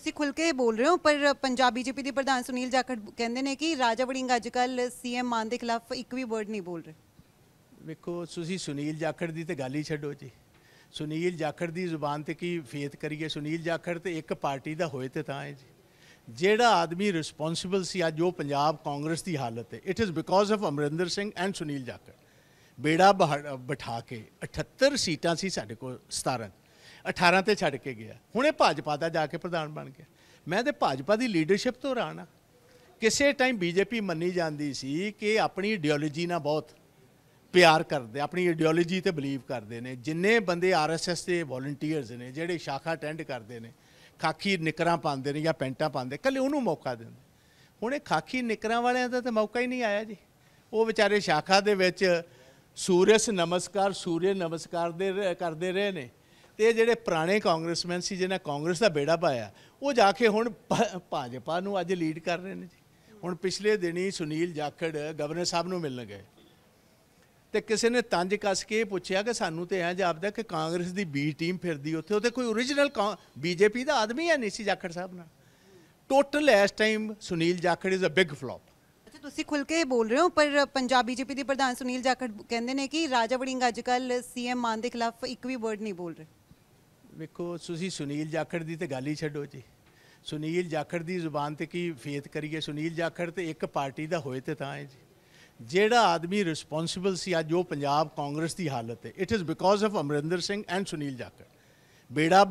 ਤੁਸੀਂ ਖੁੱਲ ਕੇ ਬੋਲ ਰਹੇ ਹੋ ਪਰ ਪੰਜਾਬ ਬੀਜੇਪੀ ਦੇ ਪ੍ਰਧਾਨ ਸੁਨੀਲ ਜਾਖੜ ਕਹਿੰਦੇ ਨੇ ਕਿ ਰਾਜਾ ਵੜਿੰਗ ਅੱਜ ਕੱਲ ਸੀਐਮ ਮਾਨ ਦੇ ਖਿਲਾਫ ਇੱਕ ਵੀ ਵਰਡ ਨਹੀਂ ਬੋਲ ਰਹੇ ਵੇਖੋ ਤੁਸੀਂ ਸੁਨੀਲ ਜਾਖੜ ਦੀ ਤੇ ਗੱਲ ਹੀ ਛੱਡੋ ਜੀ ਸੁਨੀਲ ਜਾਖੜ ਦੀ ਜ਼ੁਬਾਨ ਤੇ ਕੀ ਫੇਤ ਕਰੀਏ ਸੁਨੀਲ ਜਾਖੜ ਤੇ ਇੱਕ ਪਾਰਟੀ ਦਾ ਹੋਏ ਤੇ ਤਾਂ ਹੈ ਜੀ ਜਿਹੜਾ ਆਦਮੀ ਰਿਸਪੌਂਸਿਬਲ ਸੀ ਅੱਜ ਉਹ ਪੰਜਾਬ ਕਾਂਗਰਸ ਦੀ ਹਾਲਤ ਹੈ it is because of Amarinder Singh and Sunil Jakhar ਬੇੜਾ ਬਿਠਾ ਕੇ 78 ਸੀਟਾਂ ਸੀ ਸਾਡੇ ਕੋਲ 17 18 ਤੇ ਛੱਡ ਕੇ ਗਿਆ ਹੁਣ ਇਹ ਭਾਜਪਾ ਦਾ ਜਾ ਕੇ ਪ੍ਰਧਾਨ ਬਣ ਗਿਆ ਮੈਂ ਤੇ ਭਾਜਪਾ ਦੀ ਲੀਡਰਸ਼ਿਪ ਤੋਂ ਰਾਣਾ ਕਿਸੇ ਟਾਈਮ ਬੀਜੇਪੀ ਮੰਨੀ ਜਾਂਦੀ ਸੀ ਕਿ ਆਪਣੀ ਆਈਡੀਓਲੋਜੀ ਨਾਲ ਬਹੁਤ ਪਿਆਰ ਕਰਦੇ ਆਪਣੀ ਆਈਡੀਓਲੋਜੀ ਤੇ ਬਲੀਵ ਕਰਦੇ ਨੇ ਜਿੰਨੇ ਬੰਦੇ ਆਰਐਸਐਸ ਦੇ ਵੋਲੰਟੀਅਰਸ ਨੇ ਜਿਹੜੇ ਸ਼ਾਖਾ ਅਟੈਂਡ ਕਰਦੇ ਨੇ ਖਾਕੀ ਨਿਕਰਾਂ ਪਾਉਂਦੇ ਨੇ ਜਾਂ ਪੈਂਟਾਂ ਪਾਉਂਦੇ ਕੱਲੇ ਉਹਨੂੰ ਮੌਕਾ ਦਿੰਦੇ ਹੁਣ ਇਹ ਖਾਕੀ ਨਿਕਰਾਂ ਵਾਲਿਆਂ ਦਾ ਤਾਂ ਮੌਕਾ ਹੀ ਨਹੀਂ ਆਇਆ ਜੀ ਉਹ ਵਿਚਾਰੇ ਸ਼ਾਖਾ ਦੇ ਵਿੱਚ ਸੂਰਜ ਨਮਸਕਾਰ ਸੂਰਜ ਨਮਸਕਾਰ ਦੇ ਕਰਦੇ ਰਹੇ ਨੇ ਤੇ ਜਿਹੜੇ ਪੁਰਾਣੇ ਕਾਂਗਰਸਮੈਨ ਸੀ ਜਿਨ੍ਹਾਂ ਕਾਂਗਰਸ ਦਾ ਬੇੜਾ ਪਾਇਆ ਉਹ ਜਾ ਕੇ ਹੁਣ ਭਾਜਪਾ ਨੂੰ ਅੱਜ ਲੀਡ ਕਰ ਰਹੇ ਨੇ ਜੀ ਹੁਣ ਪਿਛਲੇ ਦਿਨੀ ਸੁਨੀਲ ਜਾਖੜ ਗਵਰਨਰ ਸਾਹਿਬ ਨੂੰ ਮਿਲਣ ਗਏ ਤੇ ਕਿਸੇ ਨੇ ਤੰਜ ਕੱਸ ਕੇ ਪੁੱਛਿਆ ਕਿ ਸਾਨੂੰ ਤੇ ਐ ਜਾਪਦਾ ਕਿ ਕਾਂਗਰਸ ਦੀ ਬੀ ਟੀਮ ਫਿਰਦੀ ਉੱਥੇ ਉੱਥੇ ਕੋਈ origignal ਬੀਜੇਪੀ ਦਾ ਆਦਮੀ ਹੈ ਨਹੀਂ ਸੀ ਜਾਖੜ ਸਾਹਿਬ ਨਾਲ ਟੋਟਲ ਇਸ time Sunil Jakhar is a big flop ਅੱਛਾ ਤੁਸੀਂ ਖੁੱਲ ਕੇ ਬੋਲ ਰਹੇ ਹੋ ਪਰ ਪੰਜਾਬ ਬੀਜੇਪੀ ਦੇ ਪ੍ਰਧਾਨ ਸੁਨੀਲ ਜਾਖੜ ਕਹਿੰਦੇ ਨੇ ਕਿ ਰਾਜਾ ਵੜਿੰਗ ਅੱਜਕੱਲ ਸੀਐਮ ਮਾਨ ਦੇ ਖਿਲਾਫ ਇੱਕ ਵੀ ਵਰਡ ਨਹੀਂ ਬੋਲ ਰਹੇ ਵੇਖੋ ਤੁਸੀਂ ਸੁਨੀਲ ਜਾਖੜ ਦੀ ਤੇ ਗੱਲ ਹੀ ਛੱਡੋ ਜੀ ਸੁਨੀਲ ਜਾਖੜ ਦੀ ਜ਼ੁਬਾਨ ਤੇ ਕੀ ਫੇਤ ਕਰੀਏ ਸੁਨੀਲ ਜਾਖੜ ਤੇ ਇੱਕ ਪਾਰਟੀ ਦਾ ਹੋਏ ਤੇ ਤਾਂ ਹੈ ਜੀ ਜਿਹੜਾ ਆਦਮੀ ਰਿਸਪੌਂਸਿਬਲ ਸੀ ਅੱਜ ਉਹ ਪੰਜਾਬ ਕਾਂਗਰਸ ਦੀ ਹਾਲਤ ਹੈ it is because of Amarinder Singh and Sunil Jakhar ਬੇੜਾ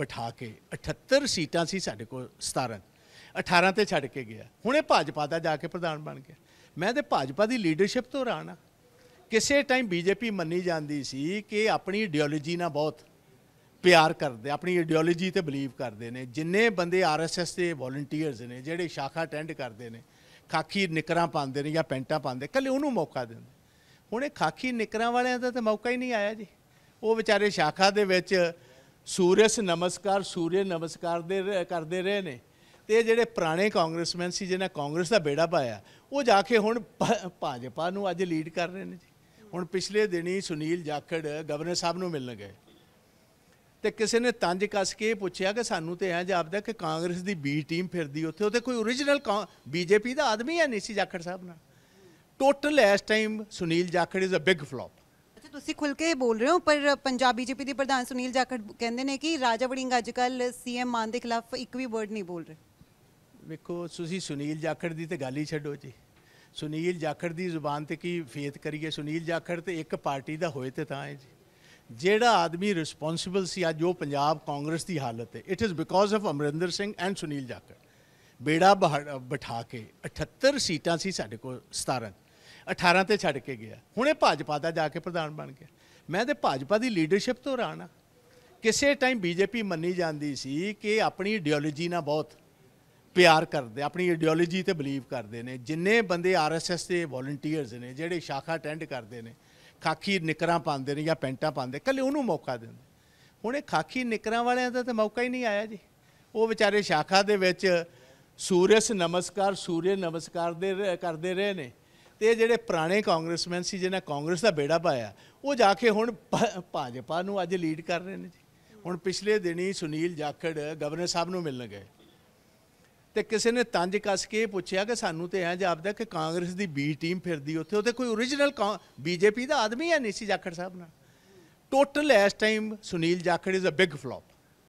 ਬਿਠਾ ਕੇ 78 ਸੀਟਾਂ ਸੀ ਸਾਡੇ ਕੋਲ 17 18 ਤੇ ਛੱਡ ਕੇ ਗਿਆ ਹੁਣ ਇਹ ਭਾਜਪਾ ਦਾ ਜਾ ਕੇ ਪ੍ਰਧਾਨ ਬਣ ਗਿਆ ਮੈਂ ਤੇ ਭਾਜਪਾ ਦੀ ਲੀਡਰਸ਼ਿਪ ਤੋਂ ਰਾਣਾ ਕਿਸੇ ਟਾਈਮ ਬੀਜੇਪੀ ਮੰਨੀ ਜਾਂਦੀ ਸੀ ਕਿ ਆਪਣੀ ਆਈਡੀਓਲੋਜੀ ਨਾਲ ਬਹੁਤ ਪਿਆਰ ਕਰਦੇ ਆਪਣੀ ਆਈਡੀਓਲੋਜੀ ਤੇ ਬਲੀਵ ਕਰਦੇ ਨੇ ਜਿੰਨੇ ਬੰਦੇ ਆਰਐਸਐਸ ਦੇ ਵੋਲੰਟੀਅਰਸ ਨੇ ਜਿਹੜੇ ਸ਼ਾਖਾ ਅਟੈਂਡ ਕਰਦੇ ਨੇ ਖਾਕੀ ਨਿਕਰਾਂ ਪਾਉਂਦੇ ਨੇ ਜਾਂ ਪੈਂਟਾਂ ਪਾਉਂਦੇ ਕੱਲੇ ਉਹਨੂੰ ਮੌਕਾ ਦਿੰਦੇ ਹੁਣ ਇਹ ਖਾਕੀ ਨਿਕਰਾਂ ਵਾਲਿਆਂ ਦਾ ਤਾਂ ਮੌਕਾ ਹੀ ਨਹੀਂ ਆਇਆ ਜੀ ਉਹ ਵਿਚਾਰੇ ਸ਼ਾਖਾ ਦੇ ਵਿੱਚ ਸੂਰਜ ਨਮਸਕਾਰ ਸੂਰਜ ਨਮਸਕਾਰ ਦੇ ਕਰਦੇ ਰਹੇ ਨੇ ਤੇ ਜਿਹੜੇ ਪੁਰਾਣੇ ਕਾਂਗਰਸਮੈਨ ਸੀ ਜਿਹਨਾਂ ਕਾਂਗਰਸ ਦਾ ਬੇੜਾ ਪਾਇਆ ਉਹ ਜਾ ਕੇ ਹੁਣ ਭਾਜਪਾ ਨੂੰ ਅੱਜ ਲੀਡ ਕਰ ਰਹੇ ਨੇ ਜੀ ਹੁਣ ਪਿਛਲੇ ਦਿਨੀ ਸੁਨੀਲ ਜਾਖੜ ਗਵਰਨਰ ਸਾਹਿਬ ਨੂੰ ਮਿਲਣ ਗਏ ਤੇ ਕਿਸੇ ਨੇ ਤੰਜ ਕੱਸ ਕੇ ਪੁੱਛਿਆ ਕਿ ਸਾਨੂੰ ਤੇ ਐ ਜਾਪਦਾ ਕਿ ਕਾਂਗਰਸ ਦੀ ਬੀ ਟੀਮ ਫਿਰਦੀ ਉੱਥੇ ਉੱਥੇ ਕੋਈ origignal ਬੀਜੇਪੀ ਦਾ ਆਦਮੀ ਹੈ ਨਹੀਂ ਸੀ ਜਾਖੜ ਸਾਹਿਬ ਨਾਲ ਟੋਟਲ ਇਸ time Sunil Jakhar is a big flop ਅੱਛਾ ਤੁਸੀਂ ਖੁੱਲ ਕੇ ਬੋਲ ਰਹੇ ਹੋ ਪਰ ਪੰਜਾਬ ਬੀਜੇਪੀ ਦੇ ਪ੍ਰਧਾਨ ਸੁਨੀਲ ਜਾਖੜ ਕਹਿੰਦੇ ਨੇ ਕਿ ਰਾਜਾ ਵੜਿੰਗ ਅੱਜ ਕੱਲ ਸੀਐਮ ਮਾਨ ਦੇ ਖਿਲਾਫ ਇੱਕ ਵੀ ਵਰਡ ਨਹੀਂ ਬੋਲ ਰਹੇ ਵੇਖੋ ਤੁਸੀਂ ਸੁਨੀਲ ਜਾਖੜ ਦੀ ਤੇ ਗੱਲ ਹੀ ਛੱਡੋ ਜੀ ਸੁਨੀਲ ਜਾਖੜ ਦੀ ਜ਼ੁਬਾਨ ਤੇ ਕੀ ਫੇਤ ਕਰੀਏ ਸੁਨੀਲ ਜਾਖੜ ਤੇ ਇੱਕ ਪਾਰਟੀ ਦਾ ਹੋਏ ਤੇ ਤਾਂ ਹੈ ਜੀ ਜਿਹੜਾ ਆਦਮੀ ਰਿਸਪੌਂਸਿਬਲ ਸੀ ਅੱਜ ਉਹ ਪੰਜਾਬ ਕਾਂਗਰਸ ਦੀ ਹਾਲਤ ਹੈ it is because of Amarinder Singh and Sunil Jakhar ਬੇੜਾ ਬਿਠਾ ਕੇ 78 ਸੀਟਾਂ ਸੀ ਸਾਡੇ ਕੋਲ 17 18 ਤੇ ਛੱਡ ਕੇ ਗਿਆ ਹੁਣ ਇਹ ਭਾਜਪਾ ਦਾ ਜਾ ਕੇ ਪ੍ਰਧਾਨ ਬਣ ਗਿਆ ਮੈਂ ਤੇ ਭਾਜਪਾ ਦੀ ਲੀਡਰਸ਼ਿਪ ਤੋਂ ਰਾਣਾ ਕਿਸੇ ਟਾਈਮ ਬੀਜੇਪੀ ਮੰਨੀ ਜਾਂਦੀ ਸੀ ਕਿ ਆਪਣੀ ਆਈਡੀਓਲੋਜੀ ਨਾਲ ਬਹੁਤ ਪਿਆਰ ਕਰਦੇ ਆਪਣੀ ਆਈਡੀਓਲੋਜੀ ਤੇ ਬਲੀਵ ਕਰਦੇ ਨੇ ਜਿੰਨੇ ਬੰਦੇ ਆਰਐਸਐਸ ਦੇ ਵੋਲੰਟੀਅਰਸ ਨੇ ਜਿਹੜੇ ਸ਼ਾਖਾ ਅਟੈਂਡ ਕਰਦੇ ਨੇ ਖਾਕੀ ਨਿਕਰਾਂ ਪਾਉਂਦੇ ਨੇ ਜਾਂ ਪੈਂਟਾਂ ਪਾਉਂਦੇ ਕੱਲੇ ਉਹਨੂੰ ਮੌਕਾ ਦਿੰਦੇ ਹੁਣ ਇਹ ਖਾਕੀ ਨਿਕਰਾਂ ਵਾਲਿਆਂ ਦਾ ਤਾਂ ਮੌਕਾ ਹੀ ਨਹੀਂ ਆਇਆ ਜੀ ਉਹ ਵਿਚਾਰੇ ਸ਼ਾਖਾ ਦੇ ਵਿੱਚ ਸੂਰਜ ਨਮਸਕਾਰ ਸੂਰਜ ਨਮਸਕਾਰ ਦੇ ਕਰਦੇ ਰਹੇ ਨੇ ਤੇ ਜਿਹੜੇ ਪੁਰਾਣੇ ਕਾਂਗਰਸਮੈਨ ਸੀ ਜਿਹਨਾਂ ਕਾਂਗਰਸ ਦਾ ਬੇੜਾ ਪਾਇਆ ਉਹ ਜਾ ਕੇ ਹੁਣ ਭਾਜਪਾ ਨੂੰ ਅੱਜ ਲੀਡ ਕਰ ਰਹੇ ਨੇ ਜੀ ਹੁਣ ਪਿਛਲੇ ਦਿਨੀ ਸੁਨੀਲ ਜਾਖੜ ਗਵਰਨਰ ਸਾਹਿਬ ਨੂੰ ਮਿਲਣ ਗਏ ਤੇ ਕਿਸੇ ਨੇ ਤੰਜ ਕੱਸ ਕੇ ਪੁੱਛਿਆ ਕਿ ਸਾਨੂੰ ਤੇ ਐ ਜਾਪਦਾ ਕਿ ਕਾਂਗਰਸ ਦੀ ਬੀ ਟੀਮ ਫਿਰਦੀ ਉੱਥੇ ਉੱਥੇ ਕੋਈ ਓਰੀਜਨਲ ਬੀਜੇਪੀ ਦਾ ਆਦਮੀ ਹੈ ਨਹੀਂ ਸੀ ਜਾਖੜ ਸਾਹਿਬ ਨਾਲ ਟੋਟਲ ਇਸ time Sunil Jakhar is a big flop